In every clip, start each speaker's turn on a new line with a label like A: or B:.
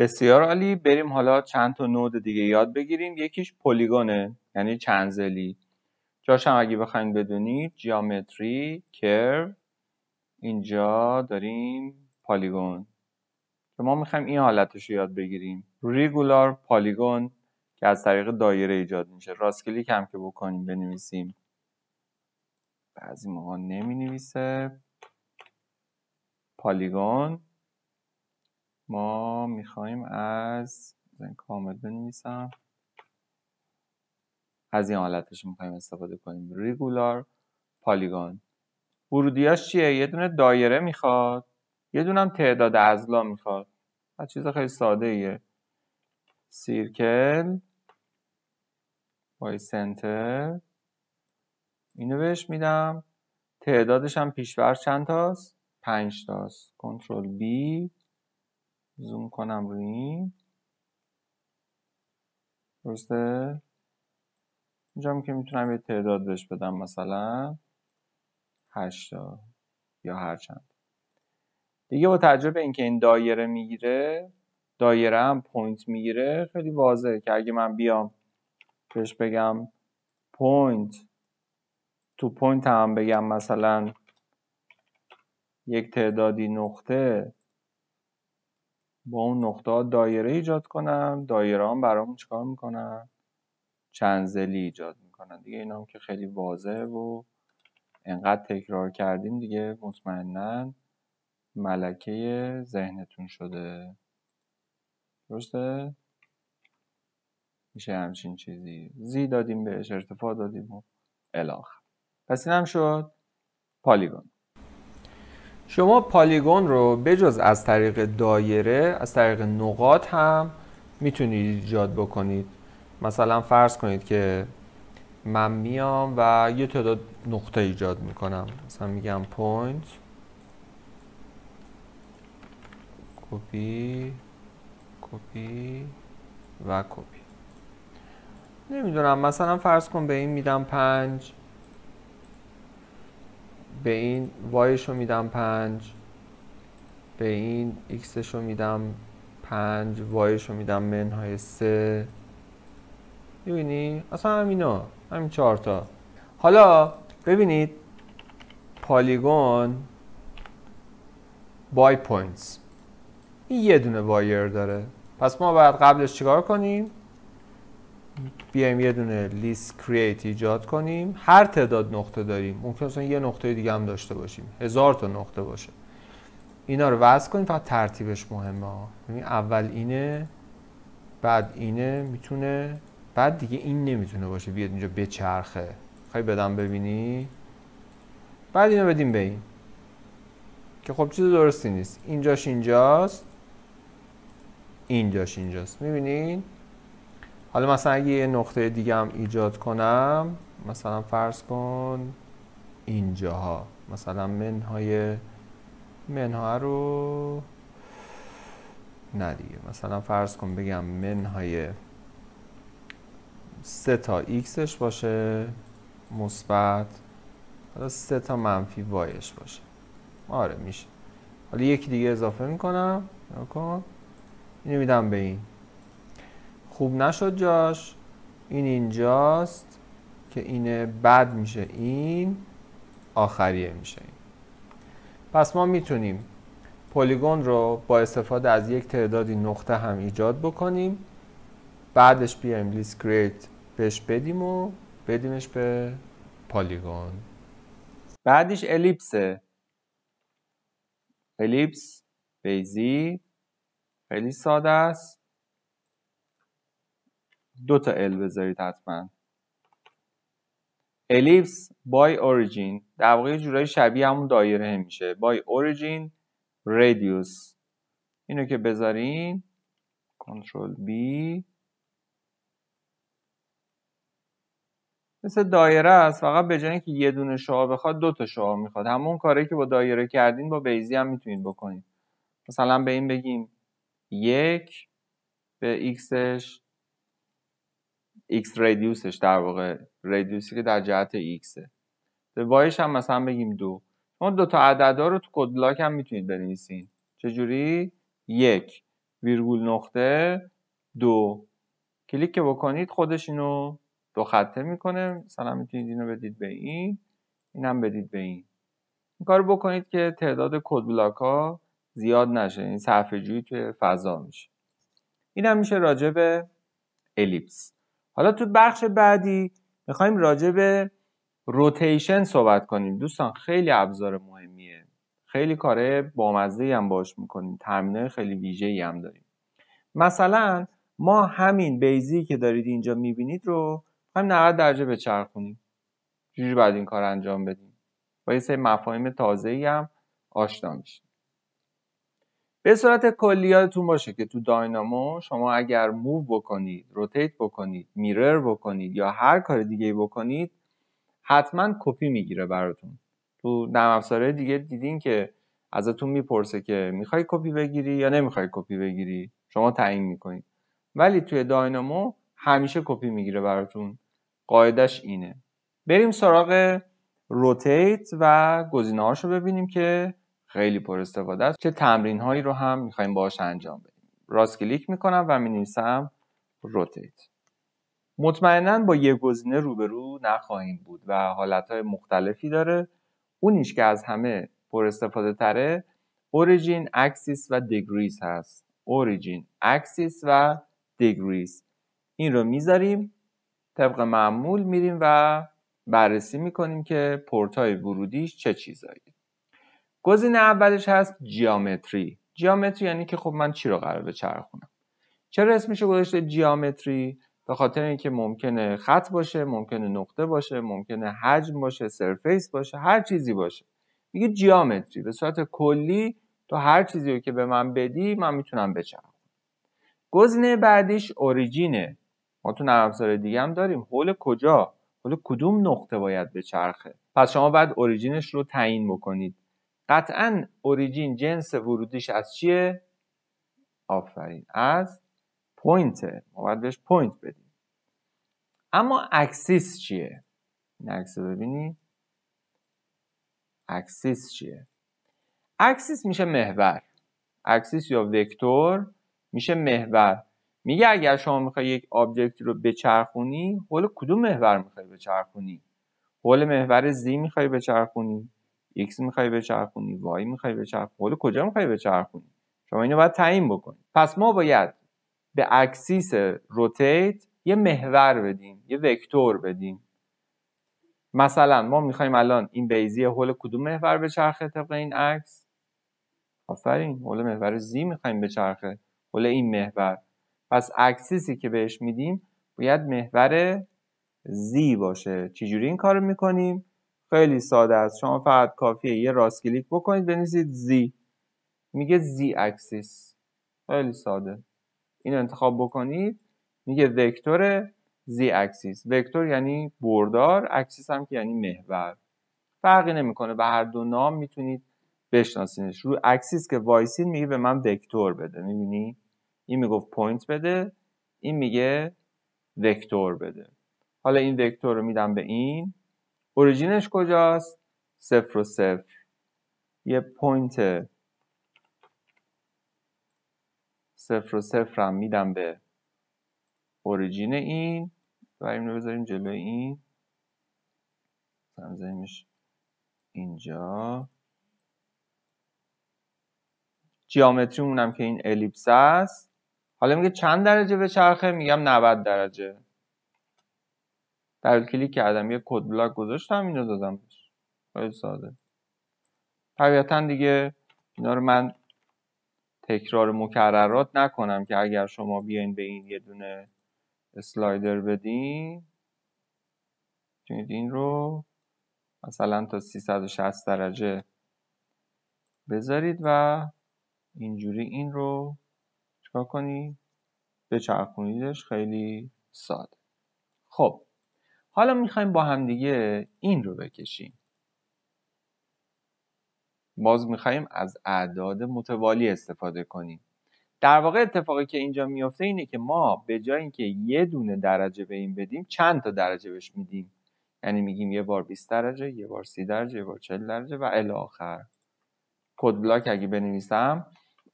A: بسیار عالی بریم حالا چند تا نود دیگه یاد بگیریم یکیش پلیگونه یعنی چنزلی جاش اگه بخواین بدونید جیامتری کرو اینجا داریم پالیگون که ما میخوایم این حالتش رو یاد بگیریم ریگولار پالیگون که از طریق دایره ایجاد میشه راست کلیک هم که بکنیم بنویسیم بعضی موقع نمی نویسه پالیگون ما میخوایم از این کامل بنویسم از این حالتش میخوایم استفاده کنیم ریگولار پالیگان ورودیاش چیه یه دونه دایره میخواد یه دونه هم تعداد ازلا میخواد از چیز خیلی ساده ایه سیرکل بای سنتر اینو بهش میدم تعدادش هم پیشور چند تاست پنج تاست کنترل بی زوم کنم روی این درسته اینجا که میتونم یه تعداد بهش بدم مثلا هشتا یا هرچند دیگه با تجربه این اینکه این دایره میگیره دایره هم پوینت میگیره خیلی واضحه که اگه من بیام بهش بگم پوینت تو پوینت هم بگم مثلا یک تعدادی نقطه با اون نقطه دایره ایجاد کنم دایره هم برامون چکار میکنن چنزلی ایجاد میکنن دیگه این هم که خیلی واضحه و انقدر تکرار کردیم دیگه مطمئنا ملکه ذهنتون شده درسته؟ میشه همچین چیزی زی دادیم بهش ارتفاع دادیم و الاخر پس این هم شد پالیگون شما پالیگون رو بجز از طریق دایره از طریق نقاط هم میتونید ایجاد بکنید مثلا فرض کنید که من میام و یه تعداد نقطه ایجاد میکنم مثلا میگم پوینت کپی کپی و کپی نمیدونم مثلا فرض کن به این میدم پنج به این وایش رو میدم پنج به این ایکسش رو میدم پنج وایش رو میدم منهای سه میبینی؟ اصلا همینا همین چهار تا حالا ببینید پالیگون بای پوینتس این یه دونه وایر داره پس ما باید قبلش چیکار کنیم بیایم یه دونه لیست کرییت ایجاد کنیم هر تعداد نقطه داریم ممکن اصلا یه نقطه دیگه هم داشته باشیم هزار تا نقطه باشه اینا رو وضع کنیم فقط ترتیبش مهمه ببین یعنی اول اینه بعد اینه میتونه بعد دیگه این نمیتونه باشه بیاد اینجا بچرخه خیلی بدم ببینی بعد اینو بدیم به این که خب چیز درستی نیست اینجاش اینجاست اینجاش اینجاست میبینین حالا مثلا اگه یه نقطه دیگه هم ایجاد کنم مثلا فرض کن اینجاها مثلا منهای منها رو نه دیگه مثلا فرض کن بگم منهای سه تا ایکسش باشه مثبت حالا سه تا منفی وایش باشه آره میشه حالا یکی دیگه اضافه میکنم نکن اینو میدم به این خوب نشد جاش این اینجاست که اینه بد میشه این آخریه میشه این. پس ما میتونیم پلیگون رو با استفاده از یک تعدادی نقطه هم ایجاد بکنیم بعدش بیایم لیست کریت بهش بدیم و بدیمش به پالیگون بعدش الیپسه الیپس بیزی خیلی ساده است دو تا ال بذارید حتما الیپس بای اوریجین در واقع جورایی شبیه همون دایره میشه بای اوریجین رادیوس. اینو که بذارین کنترل بی مثل دایره است فقط به جای اینکه یه دونه شعا بخواد دو تا شعا میخواد همون کاری که با دایره کردین با بیزی هم میتونید بکنید مثلا به این بگیم یک به ایکسش x ردیوسش در واقع ردیوسی که در جهت x به وایش هم مثلا بگیم دو شما دو تا عددا رو تو کد بلاک هم میتونید بنویسین چجوری یک ویرگول نقطه دو کلیک که بکنید خودش اینو دو خطه میکنه مثلا میتونید اینو بدید به این اینم بدید به این این کار بکنید که تعداد کد بلاک ها زیاد نشه این صفحه جویی توی فضا میشه اینم میشه راجع به الیپس حالا تو بخش بعدی میخوایم راجع به روتیشن صحبت کنیم دوستان خیلی ابزار مهمیه خیلی کاره بامزه هم باش میکنیم تمرینای خیلی ویژه هم داریم مثلا ما همین بیزی که دارید اینجا میبینید رو هم 90 درجه بچرخونیم جوری بعد این کار انجام بدیم با یه سه مفاهیم تازه هم آشنا میشیم به صورت کلی یادتون باشه که تو داینامو شما اگر موو بکنید روتیت بکنید میرر بکنید یا هر کار دیگه بکنید حتما کپی میگیره براتون تو نرم افزاره دیگه دیدین که ازتون میپرسه که میخوای کپی بگیری یا نمیخوای کپی بگیری شما تعیین میکنید ولی توی داینامو همیشه کپی میگیره براتون قاعدش اینه بریم سراغ روتیت و گزینه رو ببینیم که خیلی پر استفاده است چه تمرین هایی رو هم میخوایم باهاش انجام بدیم راست کلیک میکنم و مینویسم روتیت مطمئنا با یه گزینه روبرو نخواهیم بود و حالت های مختلفی داره اونیش که از همه پر استفاده تره اوریجین اکسیس و دگریز هست اوریجین اکسیس و دگریز این رو میذاریم طبق معمول میریم و بررسی میکنیم که پورت های ورودیش چه چیزایی گزینه اولش هست جیامتری جیامتری یعنی که خب من چی رو قرار بچرخونم چرا اسمش گذاشته جیامتری به خاطر اینکه ممکنه خط باشه ممکنه نقطه باشه ممکنه حجم باشه سرفیس باشه هر چیزی باشه میگه جیامتری به صورت کلی تو هر چیزی رو که به من بدی من میتونم بچرخونم گزینه بعدیش اوریجینه ما تو نرمزار دیگه هم داریم حول کجا حول کدوم نقطه باید بچرخه پس شما باید اوریجینش رو تعیین بکنید قطعا اوریجین جنس ورودیش از چیه آفرین از پوینت ما باید بهش پوینت بدیم اما اکسیس چیه این اکس رو ببینید اکسیس چیه اکسیس میشه محور اکسیس یا وکتور میشه محور میگه اگر شما میخوای یک آبجکت رو بچرخونی حول کدوم محور میخوای بچرخونی حول محور زی میخوای بچرخونی ایکس میخوای بچرخونی وای میخوای بچرخونی حالا کجا میخوای بچرخونی شما اینو باید تعیین بکنید پس ما باید به اکسیس روتیت یه محور بدیم یه وکتور بدیم مثلا ما میخوایم الان این بیزی هول کدوم محور بچرخه طبق این عکس آفرین هول محور زی میخوایم بچرخه حول این محور پس اکسیسی که بهش میدیم باید محور زی باشه چجوری این کار میکنیم خیلی ساده است شما فقط کافیه یه راست کلیک بکنید بنویسید زی میگه زی اکسیس خیلی ساده این انتخاب بکنید میگه وکتور زی اکسیس وکتور یعنی بردار اکسیس هم که یعنی محور فرقی نمیکنه به هر دو نام میتونید بشناسینش روی اکسیس که وایسین میگه به من وکتور بده میبینی این میگفت پوینت بده این میگه وکتور بده حالا این وکتور رو میدم به این اوریجینش کجاست صفر و صفر یه پوینت صفر و صفر هم میدم به اوریجین این و این رو بذاریم جلوی این بذاریمش اینجا جیامتری اونم که این الیپس است حالا میگه چند درجه به چرخه میگم 90 درجه دبل کلیک کردم یه کد بلاک گذاشتم اینو دادم خیلی ساده طبیعتا دیگه اینا رو من تکرار مکررات نکنم که اگر شما بیاین به این یه دونه اسلایدر بدین میتونید این رو مثلا تا 360 درجه بذارید و اینجوری این رو چکار کنید بچرخونیدش خیلی ساده خب حالا میخوایم با همدیگه این رو بکشیم باز میخوایم از اعداد متوالی استفاده کنیم در واقع اتفاقی که اینجا میفته اینه که ما به جای اینکه یه دونه درجه به این بدیم چند تا درجه بهش میدیم یعنی میگیم یه بار 20 درجه یه بار 30 درجه یه بار 40 درجه و الی آخر کد بلاک اگه بنویسم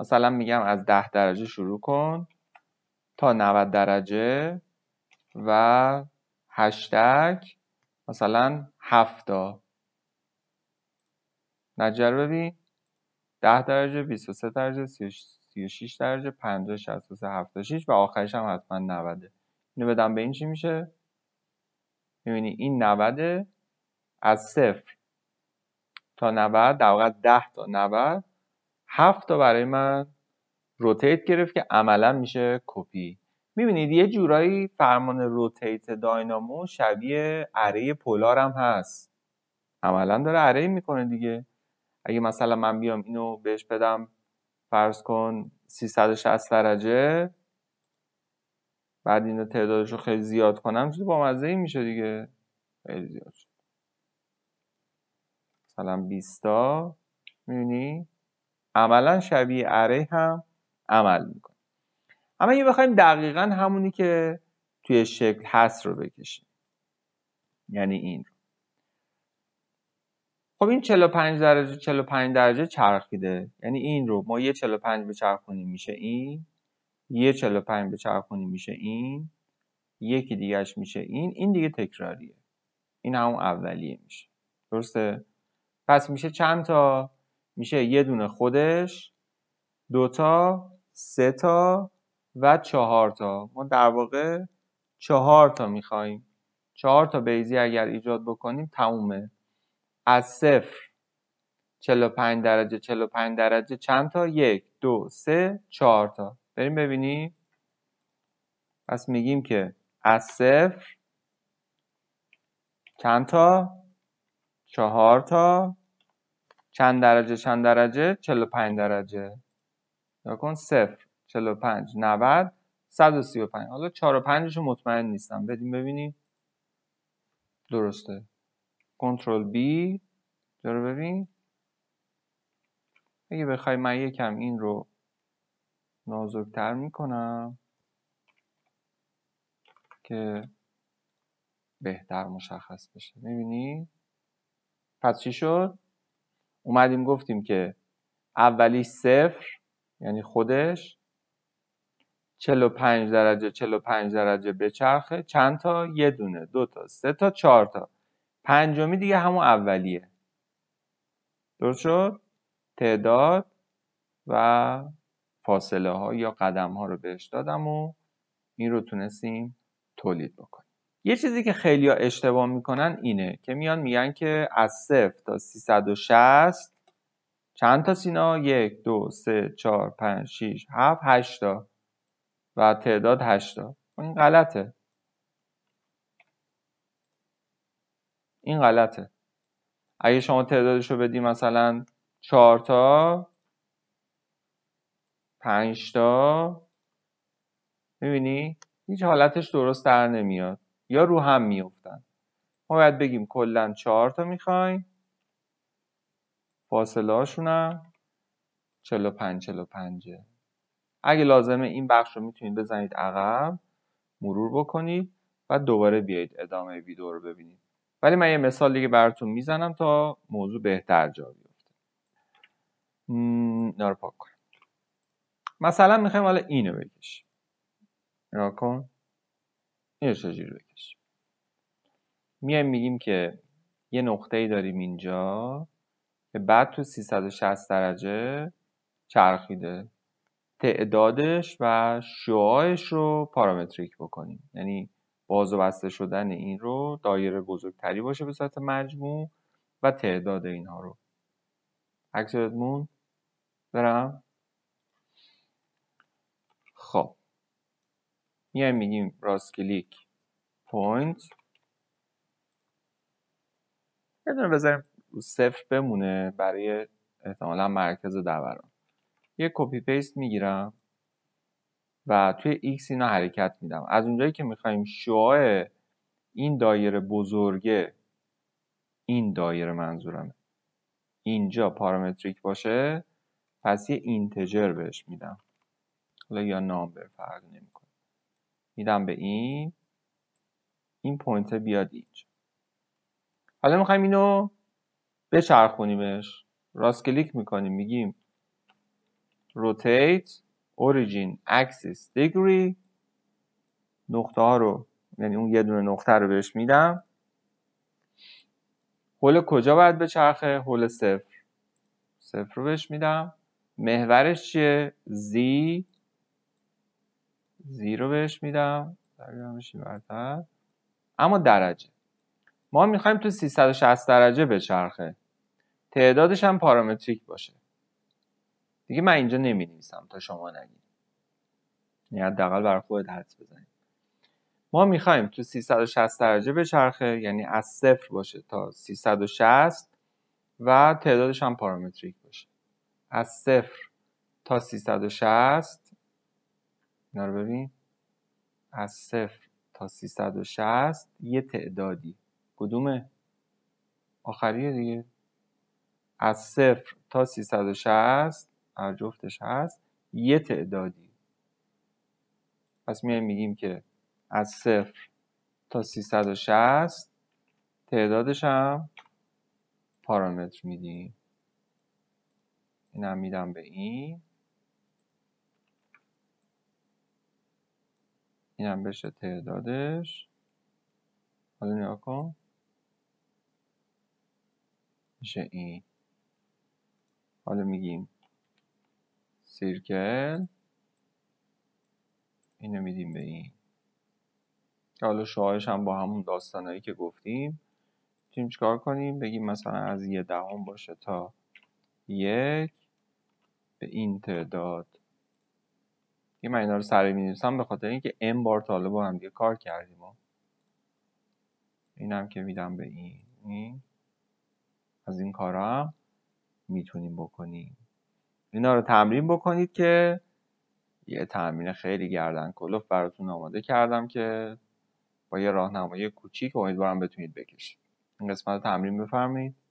A: مثلا میگم از 10 درجه شروع کن تا 90 درجه و هشتگ مثلا هفتا نتیجه رو ببین 10 درجه 23 درجه 36 درجه 50 63 76 و آخرش هم حتما 90 اینو بدم به این چی میشه می‌بینی این 90 از صفر تا 90 در واقع 10 تا 90 7 تا برای من روتیت گرفت که عملا میشه کپی میبینید یه جورایی فرمان روتیت داینامو شبیه اره پولار هم هست عملا داره اره میکنه دیگه اگه مثلا من بیام اینو بهش بدم فرض کن 360 درجه بعد اینو تعدادش رو خیلی زیاد کنم چیزی با مزه میشه دیگه خیلی زیاد شد مثلا 20 تا میبینی عملا شبیه اره هم عمل میکنه اما اگه بخوایم دقیقا همونی که توی شکل هست رو بکشیم یعنی این خب این 45 درجه 45 درجه چرخیده یعنی این رو ما یه 45 بچرخونیم میشه این یه 45 بچرخونیم میشه این یکی دیگهش میشه این این دیگه تکراریه این همون اولیه میشه درسته پس میشه چند تا میشه یه دونه خودش دوتا سه تا و چهار تا ما در واقع چهار تا میخواییم چهار تا بیزی اگر ایجاد بکنیم تمومه از صفر 45 درجه 45 درجه چند تا یک دو سه چهار تا بریم ببینیم پس میگیم که از صفر چند تا چهار تا چند درجه چند درجه 45 درجه کن صفر 45 90 135 حالا 4 و 5 رو مطمئن نیستم بدیم ببینیم درسته کنترل B جا رو ببین اگه بخوای من یکم این رو نازکتر میکنم که بهتر مشخص بشه میبینی؟ پس چی شد؟ اومدیم گفتیم که اولی صفر یعنی خودش پنج درجه پنج درجه بچرخه چند تا یه دونه دو تا سه تا چهار تا پنجمی دیگه همون اولیه درست شد تعداد و فاصله ها یا قدم ها رو بهش دادم و این رو تونستیم تولید بکنیم یه چیزی که خیلی ها اشتباه میکنن اینه که میان میگن که از صفر تا 360 چند تا سینا؟ یک، دو، سه، چهار، پنج، شیش، هفت، هشتا و تعداد هشتا خب، این غلطه این غلطه اگه شما تعدادش رو بدی مثلا چهارتا تا تا میبینی هیچ حالتش درست در نمیاد یا رو هم میفتن ما باید بگیم کلا چهارتا تا میخوایم فاصله هاشونم چلو پنجه اگه لازمه این بخش رو میتونید بزنید عقب مرور بکنید و دوباره بیایید ادامه ویدیو رو ببینید ولی من یه مثال دیگه براتون میزنم تا موضوع بهتر جا بیفته اینا پاک کنم مثلا میخوایم حالا اینو بکشیم نگاه کن اینو چجوری بکشیم میایم میگیم که یه نقطه ای داریم اینجا که بعد تو 360 درجه چرخیده تعدادش و شعاعش رو پارامتریک بکنیم یعنی باز و بسته شدن این رو دایره بزرگتری باشه به صورت مجموع و تعداد اینها رو عکس مون برم خب میایم میگیم راست کلیک پوینت یه دونه بذاریم صفر بمونه برای احتمالا مرکز دوران یه کپی پیست میگیرم و توی ایکس اینا حرکت میدم از اونجایی که میخوایم شعاع این دایره بزرگه این دایره منظورمه اینجا پارامتریک باشه پس یه اینتجر بهش میدم حالا یا نامبر فرق نمیکنه میدم به این این پوینت بیاد اینجا حالا میخوایم اینو بچرخونیمش راست کلیک میکنیم میگیم rotate origin axis degree نقطه ها رو یعنی اون یه دونه نقطه رو بهش میدم حول کجا باید به چرخه حول صفر صفر رو بهش میدم محورش چیه Z Z رو بهش میدم اما درجه ما میخوایم تو 360 درجه بچرخه تعدادش هم پارامتریک باشه دیگه من اینجا نمی تا شما نگید یعنی حداقل برای خودت حدس بزنید ما میخوایم تو 360 درجه بچرخه یعنی از صفر باشه تا 360 و تعدادش هم پارامتریک باشه از صفر تا 360 اینا رو ببین از صفر تا 360 یه تعدادی کدومه آخریه دیگه از صفر تا 360 هر جفتش هست یه تعدادی پس میایم میگیم که از صفر تا 360 تعدادش هم پارامتر میدیم این میدم به این این هم بشه تعدادش حالا نگاه کن میشه این حالا میگیم سیرکل اینو میدیم به این حالا شوهایش هم با همون داستانهایی که گفتیم تیم چیکار کنیم بگیم مثلا از یه دهم باشه تا یک به این تعداد یه من اینا رو سریع می به خاطر اینکه ام بار با هم دیگه کار کردیم اینم که میدم به این این از این کارا میتونیم بکنیم اینا رو تمرین بکنید که یه تمرین خیلی گردن کلوف براتون آماده کردم که با یه راهنمایی کوچیک امیدوارم بتونید بکشید این قسمت رو تمرین بفرمایید